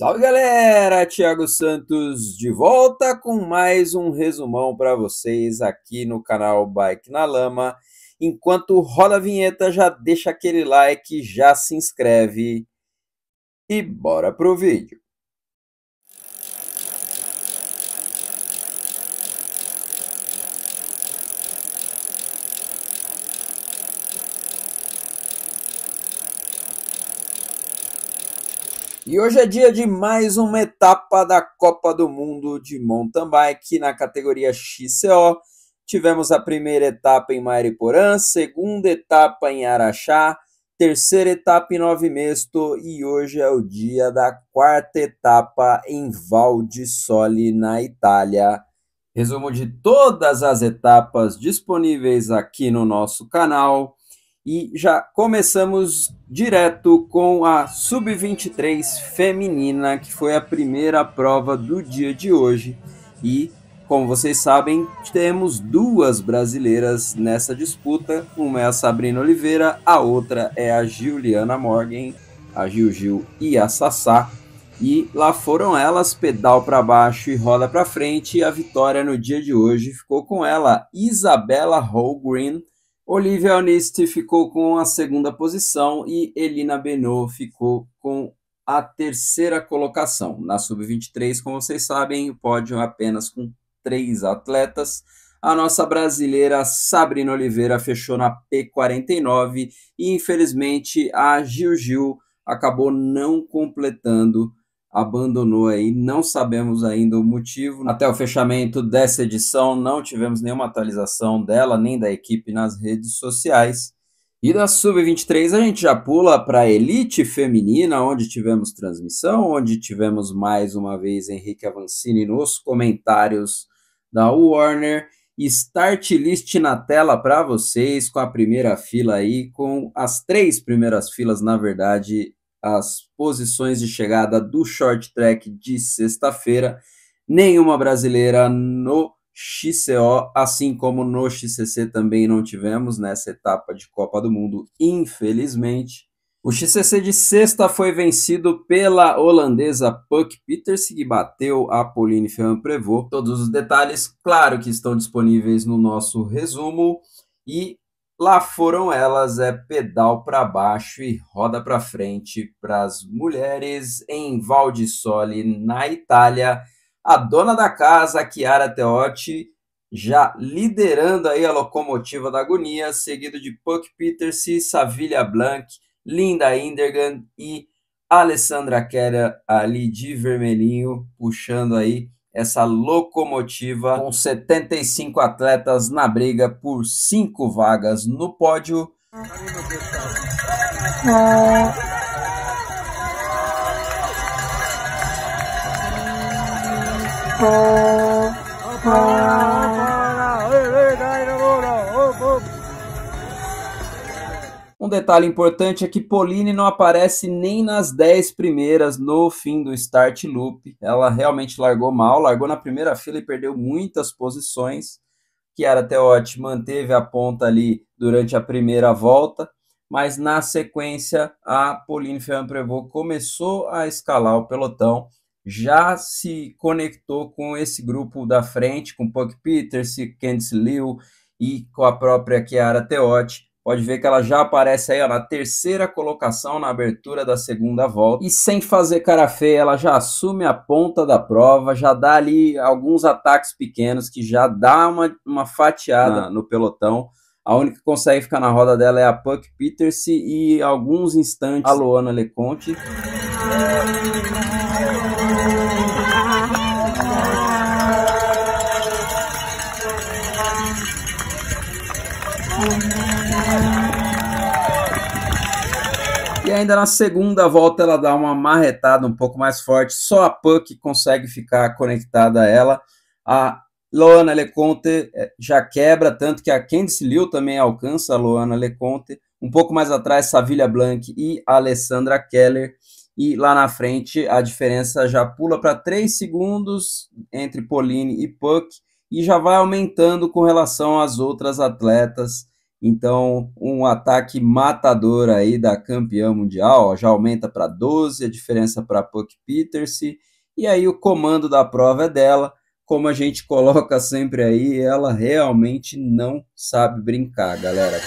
Salve galera, Thiago Santos de volta com mais um resumão para vocês aqui no canal Bike na Lama. Enquanto roda a vinheta, já deixa aquele like, já se inscreve e bora pro vídeo. E hoje é dia de mais uma etapa da Copa do Mundo de Mountain Bike na categoria XCO. Tivemos a primeira etapa em Mariporã, segunda etapa em Araxá, terceira etapa em Nove Mesto e hoje é o dia da quarta etapa em Val di Sole, na Itália. Resumo de todas as etapas disponíveis aqui no nosso canal e já começamos direto com a Sub-23 feminina, que foi a primeira prova do dia de hoje. E, como vocês sabem, temos duas brasileiras nessa disputa: uma é a Sabrina Oliveira, a outra é a Juliana Morgan, a Gil Gil e a Sassá. E lá foram elas, pedal para baixo e roda para frente. E a vitória no dia de hoje ficou com ela, Isabela Holgreen Olivia Oniste ficou com a segunda posição e Elina Benot ficou com a terceira colocação. Na Sub-23, como vocês sabem, o pódio é apenas com três atletas. A nossa brasileira Sabrina Oliveira fechou na P49 e, infelizmente, a Gil Gil acabou não completando abandonou aí, não sabemos ainda o motivo. Até o fechamento dessa edição, não tivemos nenhuma atualização dela, nem da equipe nas redes sociais. E da Sub-23 a gente já pula para a Elite Feminina, onde tivemos transmissão, onde tivemos mais uma vez Henrique Avancini nos comentários da Warner. Start list na tela para vocês, com a primeira fila aí, com as três primeiras filas, na verdade, as posições de chegada do short track de sexta-feira. Nenhuma brasileira no XCO, assim como no XCC também não tivemos nessa etapa de Copa do Mundo, infelizmente. O XCC de sexta foi vencido pela holandesa Puck Peters, que bateu a Pauline Ferrand Prevot. Todos os detalhes, claro que estão disponíveis no nosso resumo. E Lá foram elas, é pedal para baixo e roda para frente para as mulheres em Sole na Itália. A dona da casa, Chiara Teotti, já liderando aí a locomotiva da agonia, seguido de Puck Peters, Savilha Blanc, Linda Indergan e Alessandra Quera ali de vermelhinho, puxando aí essa locomotiva com 75 atletas na briga por cinco vagas no pódio. Ah. Ah. Ah. Um detalhe importante é que Pauline não aparece nem nas 10 primeiras no fim do start loop. Ela realmente largou mal, largou na primeira fila e perdeu muitas posições. Kiara Teotti manteve a ponta ali durante a primeira volta, mas na sequência a Pauline Ferrand-Prevot começou a escalar o pelotão, já se conectou com esse grupo da frente, com Puck Peters, Candice Liu e com a própria Chiara Teotti, Pode ver que ela já aparece aí ó, na terceira colocação na abertura da segunda volta. E sem fazer cara feia, ela já assume a ponta da prova, já dá ali alguns ataques pequenos que já dá uma, uma fatiada na, ah. no pelotão. A única que consegue ficar na roda dela é a Puck Peters e alguns instantes a Luana Leconte. ainda na segunda volta ela dá uma marretada um pouco mais forte, só a Puck consegue ficar conectada a ela. A Loana Leconte eh, já quebra, tanto que a Candice Liu também alcança a Loana Leconte. Um pouco mais atrás, Savilha Blanc e Alessandra Keller. E lá na frente, a diferença já pula para 3 segundos entre Pauline e Puck e já vai aumentando com relação às outras atletas. Então, um ataque matador aí da campeã mundial, ó, já aumenta para 12 a diferença para Puck Peters E aí o comando da prova é dela, como a gente coloca sempre aí, ela realmente não sabe brincar, galera.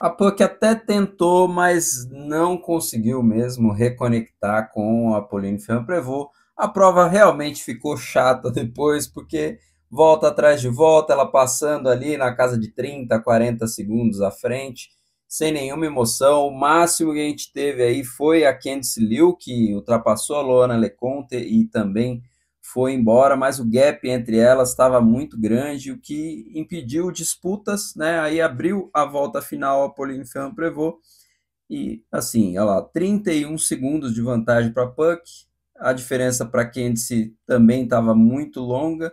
A Puck até tentou, mas não conseguiu mesmo reconectar com a Pauline Ferrand-Prevot, a prova realmente ficou chata depois, porque volta atrás de volta, ela passando ali na casa de 30, 40 segundos à frente, sem nenhuma emoção. O máximo que a gente teve aí foi a Candice Liu, que ultrapassou a Loana Leconte e também foi embora, mas o gap entre elas estava muito grande, o que impediu disputas, né? Aí abriu a volta final a Pauline Ferrand Prevot. E assim, olha lá, 31 segundos de vantagem para Puck, a diferença para Candice também estava muito longa,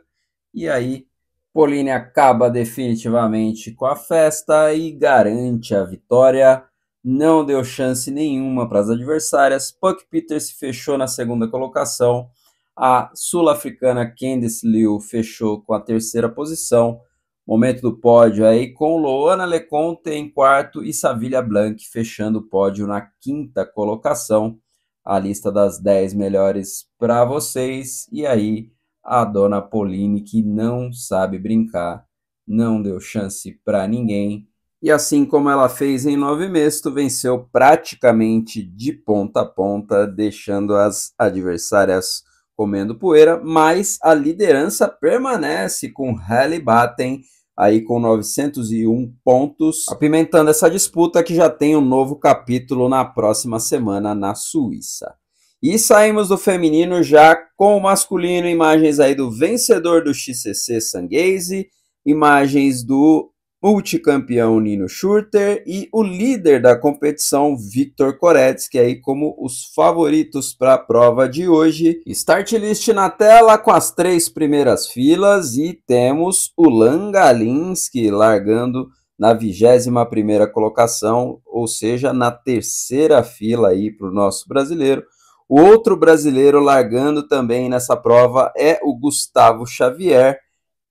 e aí Pauline acaba definitivamente com a festa e garante a vitória. Não deu chance nenhuma para as adversárias. Puck Peters fechou na segunda colocação. A sul-africana Candice Liu fechou com a terceira posição. Momento do pódio aí com Loana Leconte em quarto e Savilha Blanc fechando o pódio na quinta colocação a lista das 10 melhores para vocês. E aí, a dona Pauline, que não sabe brincar, não deu chance para ninguém. E assim como ela fez em nove meses, tu venceu praticamente de ponta a ponta, deixando as adversárias comendo poeira, mas a liderança permanece com Batten aí com 901 pontos, apimentando essa disputa que já tem um novo capítulo na próxima semana na Suíça. E saímos do feminino já com o masculino, imagens aí do vencedor do XCC Sanguese, imagens do multicampeão Nino Schurter e o líder da competição Victor Koretsky é aí como os favoritos para a prova de hoje. Start list na tela com as três primeiras filas e temos o Langalinski largando na 21 primeira colocação, ou seja, na terceira fila aí para o nosso brasileiro. O outro brasileiro largando também nessa prova é o Gustavo Xavier,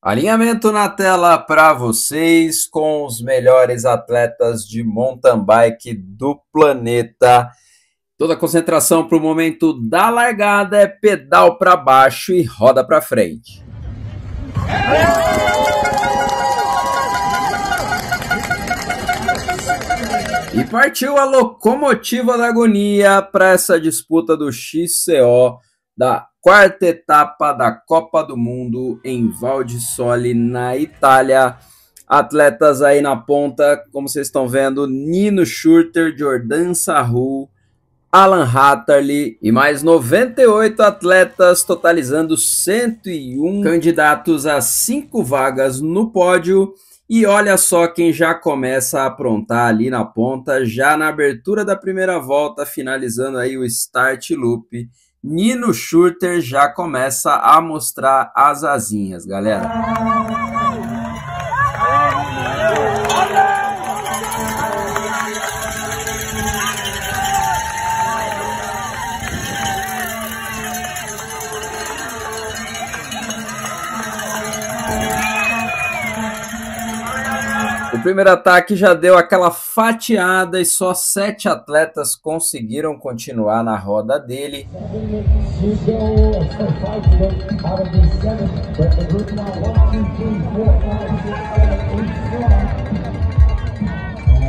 Alinhamento na tela para vocês com os melhores atletas de mountain bike do planeta. Toda a concentração para o momento da largada é pedal para baixo e roda para frente. E partiu a locomotiva da agonia para essa disputa do XCO da quarta etapa da Copa do Mundo em Sole na Itália. Atletas aí na ponta, como vocês estão vendo, Nino Schurter, Jordan Sarru, Alan Hatterley e mais 98 atletas, totalizando 101 candidatos a cinco vagas no pódio. E olha só quem já começa a aprontar ali na ponta, já na abertura da primeira volta, finalizando aí o start loop Nino Schurter já começa a mostrar as asinhas, galera. Ah. primeiro ataque já deu aquela fatiada e só sete atletas conseguiram continuar na roda dele.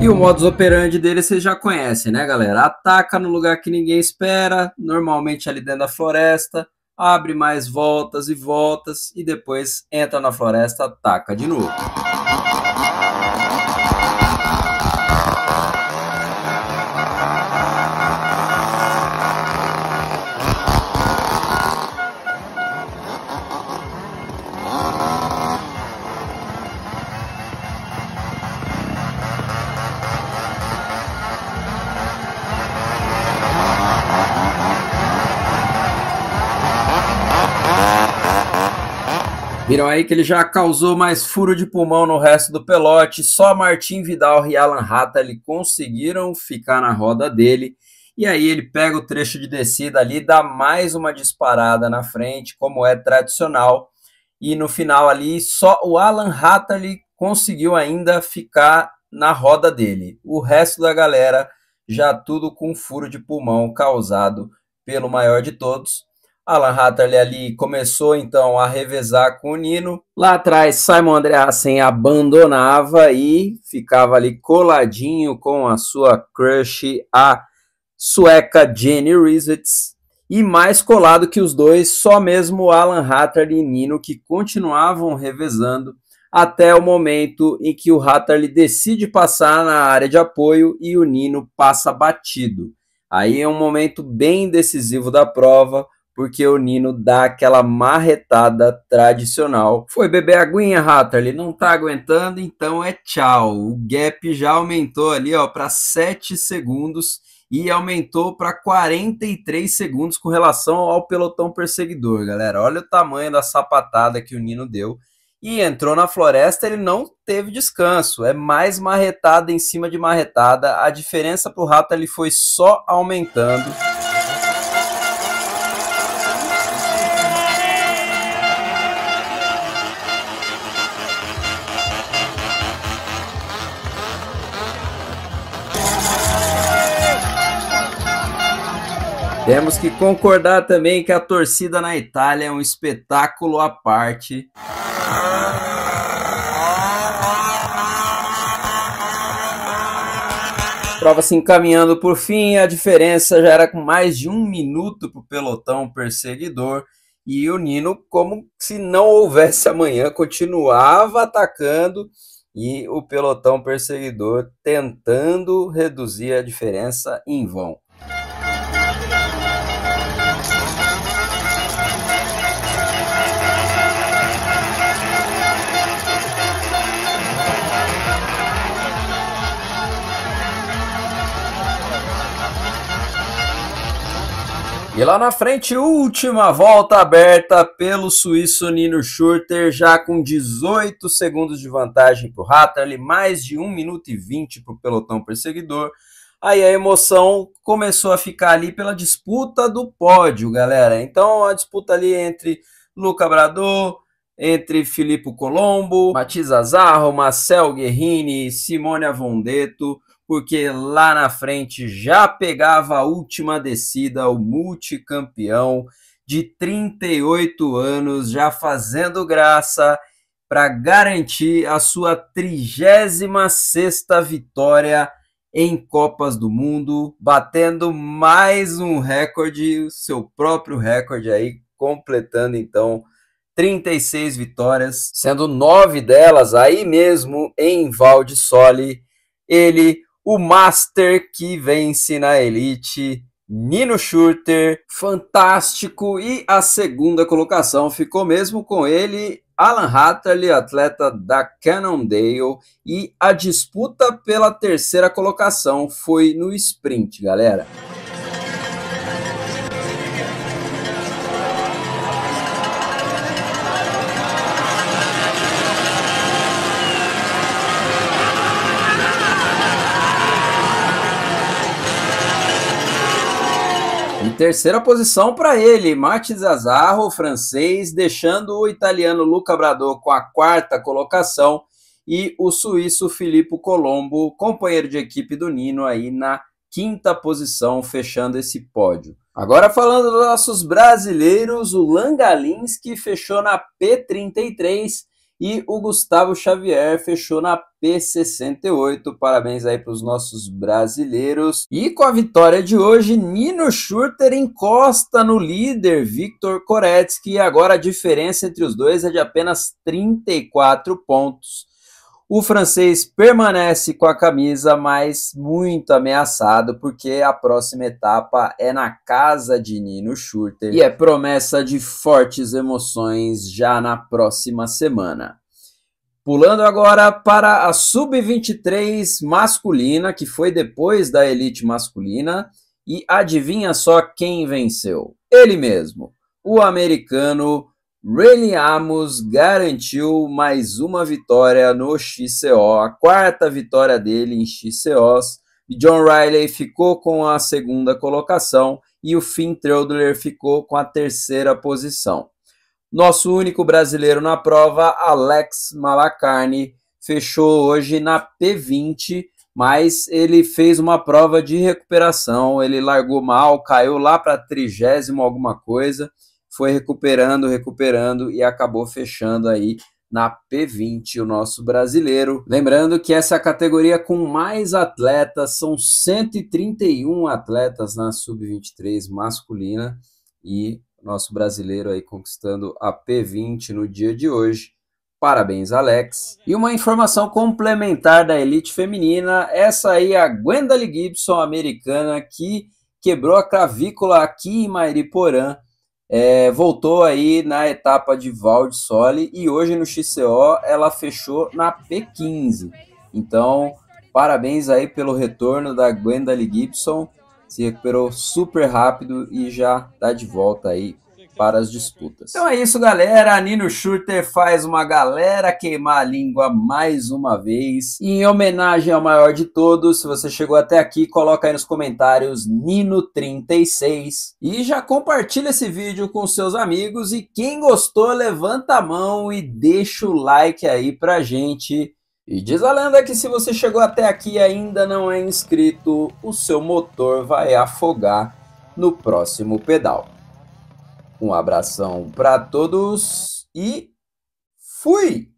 E o modus operandi dele vocês já conhecem, né, galera? Ataca no lugar que ninguém espera, normalmente ali dentro da floresta, abre mais voltas e voltas e depois entra na floresta, ataca de novo. Viram aí que ele já causou mais furo de pulmão no resto do pelote. Só Martin Vidal e Alan Hattali conseguiram ficar na roda dele. E aí ele pega o trecho de descida ali, dá mais uma disparada na frente, como é tradicional. E no final ali, só o Alan Hattali conseguiu ainda ficar na roda dele. O resto da galera já tudo com furo de pulmão causado pelo maior de todos. Alan Hatterley ali começou então a revezar com o Nino. Lá atrás, Simon Andreasen abandonava e ficava ali coladinho com a sua crush, a sueca Jenny Rizetts. E mais colado que os dois, só mesmo Alan Hatterley e Nino, que continuavam revezando até o momento em que o Hatterley decide passar na área de apoio e o Nino passa batido. Aí é um momento bem decisivo da prova porque o Nino dá aquela marretada tradicional. Foi beber aguinha, Rata. ele não tá aguentando, então é tchau. O gap já aumentou ali, ó, para 7 segundos e aumentou para 43 segundos com relação ao pelotão perseguidor, galera. Olha o tamanho da sapatada que o Nino deu. E entrou na floresta, ele não teve descanso. É mais marretada em cima de marretada. A diferença para o rato ele foi só aumentando. Temos que concordar também que a torcida na Itália é um espetáculo à parte. Prova se encaminhando por fim, a diferença já era com mais de um minuto para o pelotão perseguidor. E o Nino, como se não houvesse amanhã, continuava atacando e o pelotão perseguidor tentando reduzir a diferença em vão. E lá na frente, última volta aberta pelo suíço Nino Schurter, já com 18 segundos de vantagem para o Hatterley, mais de 1 minuto e 20 para o pelotão perseguidor. Aí a emoção começou a ficar ali pela disputa do pódio, galera. Então a disputa ali entre Luca Brador, entre Filippo Colombo, Matiz Azarro, Marcel Guerrini, Simone Avondeto, porque lá na frente já pegava a última descida, o multicampeão de 38 anos, já fazendo graça para garantir a sua 36ª vitória em Copas do Mundo, batendo mais um recorde, o seu próprio recorde aí, completando então 36 vitórias, sendo nove delas aí mesmo em Val de Sole. Ele, o Master que vence na Elite, Nino Schurter, fantástico. E a segunda colocação ficou mesmo com ele, Alan Hatterley, atleta da Cannondale. E a disputa pela terceira colocação foi no sprint, galera. Em terceira posição para ele, Matiz Azarro, francês, deixando o italiano Luca Brador com a quarta colocação e o suíço Filippo Colombo, companheiro de equipe do Nino, aí na quinta posição, fechando esse pódio. Agora falando dos nossos brasileiros, o Langalinski fechou na P33 e o Gustavo Xavier fechou na P68. Parabéns aí para os nossos brasileiros. E com a vitória de hoje, Nino Schurter encosta no líder Victor Koretsky. E agora a diferença entre os dois é de apenas 34 pontos. O francês permanece com a camisa, mas muito ameaçado, porque a próxima etapa é na casa de Nino Schurter e é promessa de fortes emoções já na próxima semana. Pulando agora para a sub-23 masculina, que foi depois da elite masculina, e adivinha só quem venceu? Ele mesmo, o americano Rayleigh Amos garantiu mais uma vitória no XCO, a quarta vitória dele em XCOs. John Riley ficou com a segunda colocação e o Finn Treudler ficou com a terceira posição. Nosso único brasileiro na prova, Alex Malacarne, fechou hoje na P20, mas ele fez uma prova de recuperação. Ele largou mal, caiu lá para trigésimo alguma coisa foi recuperando, recuperando e acabou fechando aí na P20 o nosso brasileiro. Lembrando que essa é a categoria com mais atletas, são 131 atletas na sub-23 masculina e nosso brasileiro aí conquistando a P20 no dia de hoje. Parabéns, Alex. E uma informação complementar da elite feminina, essa aí é a Gwendolyn Gibson, americana, que quebrou a clavícula aqui em Mairiporã é, voltou aí na etapa de Sole e hoje no XCO ela fechou na P15. Então, parabéns aí pelo retorno da Gwendolyn Gibson. Se recuperou super rápido e já está de volta aí para as disputas. Então é isso, galera. Nino Schurter faz uma galera queimar a língua mais uma vez. E em homenagem ao maior de todos, se você chegou até aqui, coloca aí nos comentários Nino36 e já compartilha esse vídeo com seus amigos. E quem gostou, levanta a mão e deixa o like aí pra gente. E diz a lenda que se você chegou até aqui e ainda não é inscrito, o seu motor vai afogar no próximo pedal. Um abração para todos e fui!